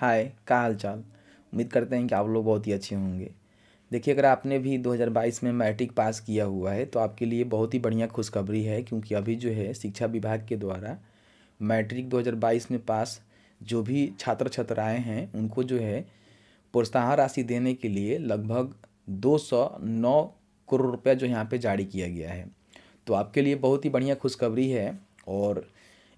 हाय क्या हाल चाल उम्मीद करते हैं कि आप लोग बहुत ही अच्छे होंगे देखिए अगर आपने भी 2022 में मैट्रिक पास किया हुआ है तो आपके लिए बहुत ही बढ़िया खुशखबरी है क्योंकि अभी जो है शिक्षा विभाग के द्वारा मैट्रिक 2022 में पास जो भी छात्र छात्राएँ हैं उनको जो है प्रोत्साहन राशि देने के लिए लगभग दो करोड़ रुपया जो यहाँ पर जारी किया गया है तो आपके लिए बहुत ही बढ़िया खुशखबरी है और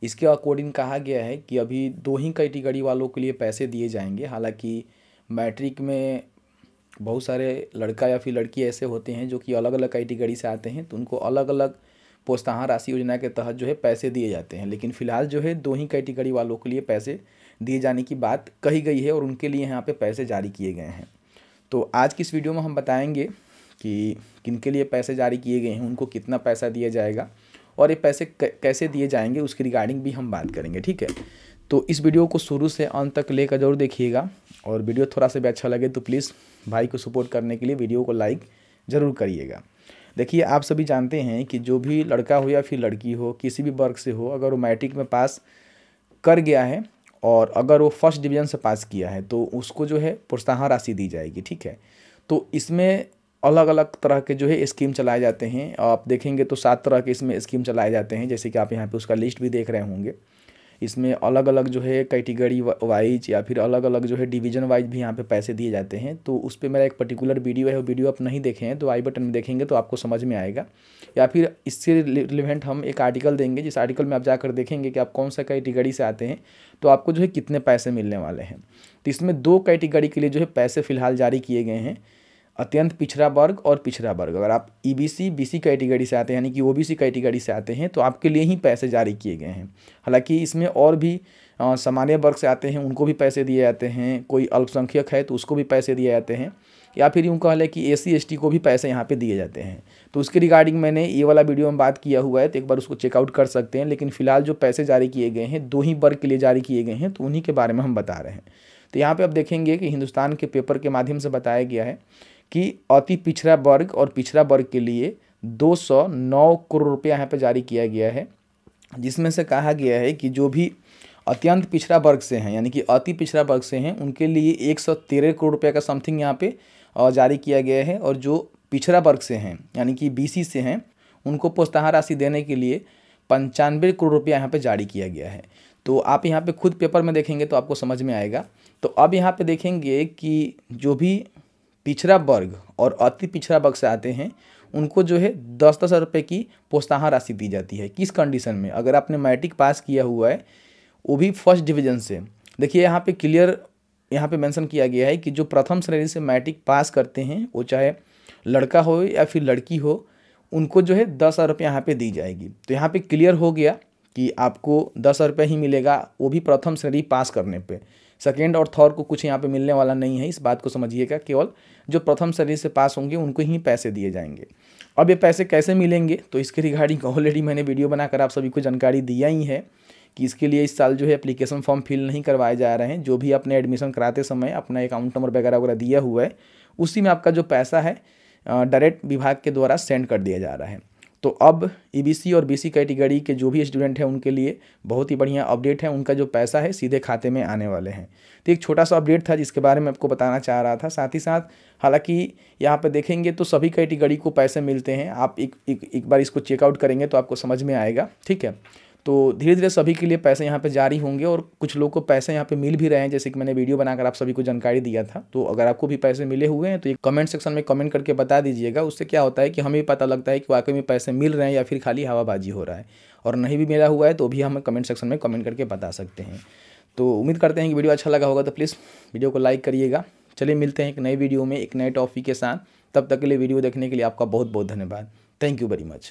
इसके अकॉर्डिंग कहा गया है कि अभी दो ही कैटेगरी वालों के लिए पैसे दिए जाएंगे हालांकि मैट्रिक में बहुत सारे लड़का या फिर लड़की ऐसे होते हैं जो कि अलग अलग कैटेगरी से आते हैं तो उनको अलग अलग प्रोत्साहन राशि योजना के तहत जो है पैसे दिए जाते हैं लेकिन फिलहाल जो है दो ही कैटेगरी वालों के लिए पैसे दिए जाने की बात कही गई है और उनके लिए यहाँ पर पैसे जारी किए गए हैं तो आज की इस वीडियो में हम बताएँगे कि किन के लिए पैसे जारी किए गए हैं उनको कितना पैसा दिया जाएगा और ये पैसे कैसे दिए जाएंगे उसकी रिगार्डिंग भी हम बात करेंगे ठीक है तो इस वीडियो को शुरू से अंत तक लेकर जरूर देखिएगा और वीडियो थोड़ा सा भी अच्छा लगे तो प्लीज़ भाई को सपोर्ट करने के लिए वीडियो को लाइक ज़रूर करिएगा देखिए आप सभी जानते हैं कि जो भी लड़का हो या फिर लड़की हो किसी भी वर्ग से हो अगर वो मैट्रिक में पास कर गया है और अगर वो फर्स्ट डिवीज़न से पास किया है तो उसको जो है प्रोत्साहन राशि दी जाएगी ठीक है तो इसमें अलग अलग तरह के जो है स्कीम चलाए जाते हैं आप देखेंगे तो सात तरह के इसमें स्कीम चलाए जाते हैं जैसे कि आप यहाँ पे उसका लिस्ट भी देख रहे होंगे इसमें अलग अलग जो है कैटेगरी वाइज या फिर अलग अलग जो है डिवीजन वाइज भी यहाँ पे पैसे दिए जाते हैं तो उस पर मेरा एक पर्टिकुलर वीडियो है वो वीडियो आप नहीं देखे हैं तो आई बटन में देखेंगे तो आपको समझ में आएगा या फिर इससे रिलेवेंट हम एक आर्टिकल देंगे जिस आर्टिकल में आप जाकर देखेंगे कि आप कौन सा कैटेगरी से आते हैं तो आपको जो है कितने पैसे मिलने वाले हैं तो इसमें दो कैटेगरी के लिए जो है पैसे फिलहाल जारी किए गए हैं अत्यंत पिछड़ा वर्ग और पिछड़ा वर्ग अगर आप E B C B C category से आते हैं यानी कि ओ बी सी कैटेगरी से आते हैं तो आपके लिए ही पैसे जारी किए गए हैं हालांकि इसमें और भी सामान्य वर्ग से आते हैं उनको भी पैसे दिए जाते हैं कोई अल्पसंख्यक है तो उसको भी पैसे दिए जाते हैं या फिर यूँ कह लें कि ए सी को भी पैसे यहाँ पर दिए जाते हैं तो उसके रिगार्डिंग मैंने ये वाला वीडियो में बात किया हुआ है तो एक बार उसको चेकआउट कर सकते हैं लेकिन फिलहाल जो पैसे जारी किए गए हैं दो ही वर्ग के लिए जारी किए गए हैं तो उन्हीं के बारे में हम बता रहे हैं तो यहाँ पर आप देखेंगे कि हिंदुस्तान के पेपर के माध्यम से बताया गया है कि अति पिछड़ा वर्ग और पिछड़ा वर्ग के लिए 209 करोड़ रुपया यहाँ पर जारी किया गया है जिसमें से कहा गया है कि जो भी अत्यंत पिछड़ा वर्ग से हैं यानी कि अति पिछड़ा वर्ग से हैं उनके लिए एक सौ तेरह करोड़ रुपये का समथिंग यहाँ पे जारी किया गया है और जो पिछड़ा वर्ग से हैं यानी कि बीसी से हैं उनको प्रोत्साहन राशि देने के लिए पंचानवे करोड़ रुपया यहाँ पे जारी किया गया है तो आप यहाँ पे खुद पेपर में देखेंगे तो आपको समझ में आएगा तो अब यहाँ पे देखेंगे कि जो भी पिछड़ा वर्ग और अति पिछड़ा वर्ग से आते हैं उनको जो है दस दस रुपये की प्रोत्साहन राशि दी जाती है किस कंडीशन में अगर आपने मैट्रिक पास किया हुआ है वो भी फर्स्ट डिवीजन से देखिए यहाँ पे क्लियर यहाँ पे मेंशन किया गया है कि जो प्रथम श्रेणी से मैट्रिक पास करते हैं वो चाहे लड़का हो या फिर लड़की हो उनको जो है दस हज़ार रुपये यहाँ पर दी जाएगी तो यहाँ पर क्लियर हो गया कि आपको दस हज़ार रुपये ही मिलेगा वो भी प्रथम श्रेणी पास करने पर सेकेंड और थर्ड को कुछ यहाँ पे मिलने वाला नहीं है इस बात को समझिएगा केवल जो प्रथम शरीर से पास होंगे उनको ही पैसे दिए जाएंगे अब ये पैसे कैसे मिलेंगे तो इसके रिगार्डिंग ऑलरेडी मैंने वीडियो बनाकर आप सभी को जानकारी दिया ही है कि इसके लिए इस साल जो है एप्लीकेशन फॉर्म फिल नहीं करवाए जा रहे हैं जो भी अपने एडमिशन कराते समय अपना अकाउंट नंबर वगैरह वगैरह दिया हुआ है उसी में आपका जो पैसा है डायरेक्ट विभाग के द्वारा सेंड कर दिया जा रहा है तो अब ई e और बी कैटेगरी के जो भी स्टूडेंट हैं उनके लिए बहुत ही बढ़िया अपडेट है उनका जो पैसा है सीधे खाते में आने वाले हैं तो एक छोटा सा अपडेट था जिसके बारे में आपको बताना चाह रहा था साथ ही साथ हालांकि यहाँ पे देखेंगे तो सभी कैटेगरी को पैसे मिलते हैं आप एक एक, एक बार इसको चेकआउट करेंगे तो आपको समझ में आएगा ठीक है तो धीरे धीरे सभी के लिए पैसे यहाँ पे जारी होंगे और कुछ लोग को पैसे यहाँ पे मिल भी रहे हैं जैसे कि मैंने वीडियो बनाकर आप सभी को जानकारी दिया था तो अगर आपको भी पैसे मिले हुए हैं तो ये कमेंट सेक्शन में कमेंट करके बता दीजिएगा उससे क्या होता है कि हमें पता लगता है कि वाकई में पैसे मिल रहे हैं या फिर खाली हवाबाजी हो रहा है और नहीं भी मिला हुआ है तो भी हमें कमेंट सेक्शन में कमेंट करके बता सकते हैं तो उम्मीद करते हैं कि वीडियो अच्छा लगा होगा तो प्लीज़ वीडियो को लाइक करिएगा चलिए मिलते हैं एक नए वीडियो में एक नए टॉपिक के साथ तब तक के लिए वीडियो देखने के लिए आपका बहुत बहुत धन्यवाद थैंक यू वेरी मच